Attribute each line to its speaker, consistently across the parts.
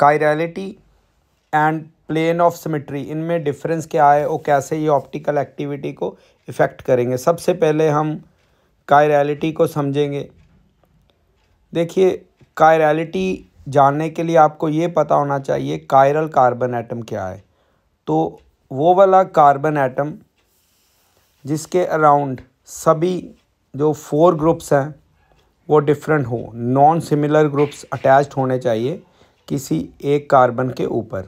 Speaker 1: chirality and plane of symmetry इनमें difference क्या है और कैसे ये ऑप्टिकल एक्टिविटी को इफ़ेक्ट करेंगे सबसे पहले हम कायरलिटी को समझेंगे देखिए कायरलिटी जानने के लिए आपको ये पता होना चाहिए कायरल कार्बन एटम क्या है तो वो वाला कार्बन एटम जिसके अराउंड सभी जो फोर ग्रुप्स हैं वो डिफरेंट हो नॉन सिमिलर ग्रुप्स अटैच्ड होने चाहिए किसी एक कार्बन के ऊपर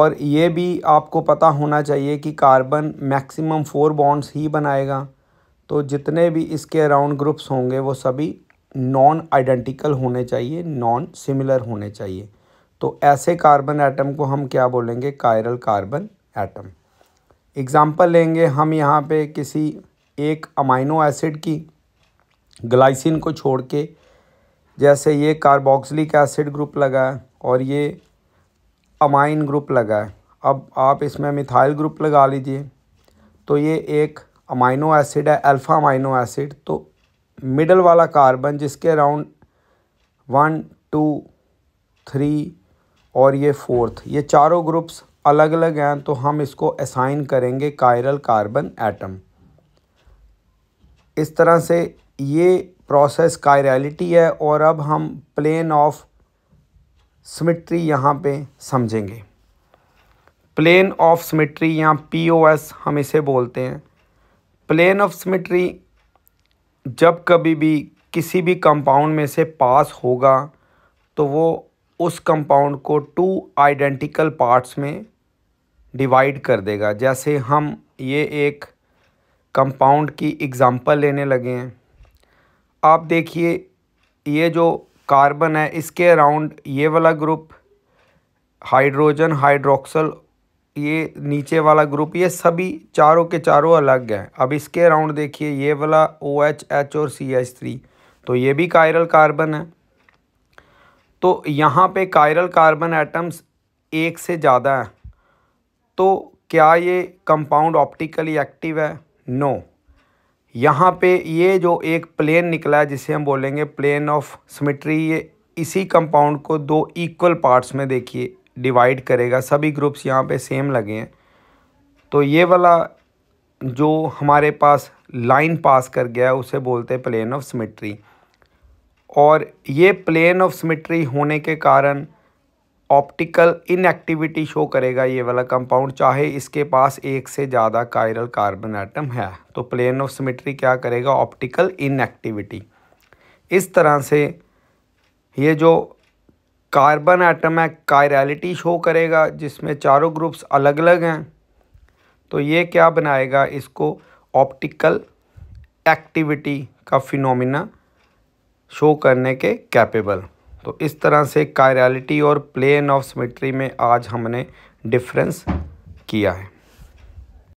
Speaker 1: और ये भी आपको पता होना चाहिए कि कार्बन मैक्सिमम फोर बॉन्ड्स ही बनाएगा तो जितने भी इसके अराउंड ग्रुप्स होंगे वो सभी नॉन आइडेंटिकल होने चाहिए नॉन सिमिलर होने चाहिए तो ऐसे कार्बन एटम को हम क्या बोलेंगे कायरल कार्बन एटम एग्ज़ाम्पल लेंगे हम यहाँ पे किसी एक अमाइनो एसिड की ग्लाइसिन को छोड़ के जैसे ये कार्बोक्सिलिक एसिड ग्रुप लगा है और ये अमाइन ग्रुप लगा है अब आप इसमें मिथाइल ग्रुप लगा लीजिए तो ये एक अमाइनो एसिड है अल्फ़ा अमाइनो एसिड तो मिडल वाला कार्बन जिसके अराउंड वन टू थ्री और ये फोर्थ ये चारों ग्रुप्स अलग अलग हैं तो हम इसको असाइन करेंगे कायरल कार्बन एटम इस तरह से ये प्रोसेस कायरलिटी है और अब हम प्लेन ऑफ समिट्री यहाँ पे समझेंगे प्लेन ऑफ सिमिट्री या पीओएस हम इसे बोलते हैं प्लेन ऑफ समिट्री जब कभी भी किसी भी कंपाउंड में से पास होगा तो वो उस कंपाउंड को टू आइडेंटिकल पार्ट्स में डिवाइड कर देगा जैसे हम ये एक कंपाउंड की एग्ज़ाम्पल लेने लगे हैं आप देखिए ये जो कार्बन है इसके अराउंड ये वाला ग्रुप हाइड्रोजन हाइड्रोक्सल ये नीचे वाला ग्रुप ये सभी चारों के चारों अलग हैं अब इसके अराउंड देखिए ये वाला ओ एच एच और सी एच थ्री तो ये भी कायरल कार्बन है तो यहाँ पे कायरल कार्बन एटम्स एक से ज़्यादा हैं तो क्या ये कंपाउंड ऑप्टिकली एक्टिव है नो यहाँ पे ये जो एक प्लेन निकला है जिसे हम बोलेंगे प्लेन ऑफ सिमेट्री ये इसी कंपाउंड को दो इक्वल पार्ट्स में देखिए डिवाइड करेगा सभी ग्रुप्स यहाँ पे सेम लगे हैं तो ये वाला जो हमारे पास लाइन पास कर गया है उसे बोलते हैं प्लेन ऑफ सिमेट्री और ये प्लेन ऑफ सिमेट्री होने के कारण ऑप्टिकल इनएक्टिविटी शो करेगा ये वाला कंपाउंड चाहे इसके पास एक से ज़्यादा कायरल कार्बन आइटम है तो प्लेन ऑफ सिमेट्री क्या करेगा ऑप्टिकल इनएक्टिविटी इस तरह से ये जो कार्बन आइटम है कायरलिटी शो करेगा जिसमें चारों ग्रुप्स अलग अलग हैं तो ये क्या बनाएगा इसको ऑप्टिकल एक्टिविटी का फिनोमिना शो करने के कैपेबल तो इस तरह से कायरलिटी और प्लेन ऑफ सिमेट्री में आज हमने डिफरेंस किया है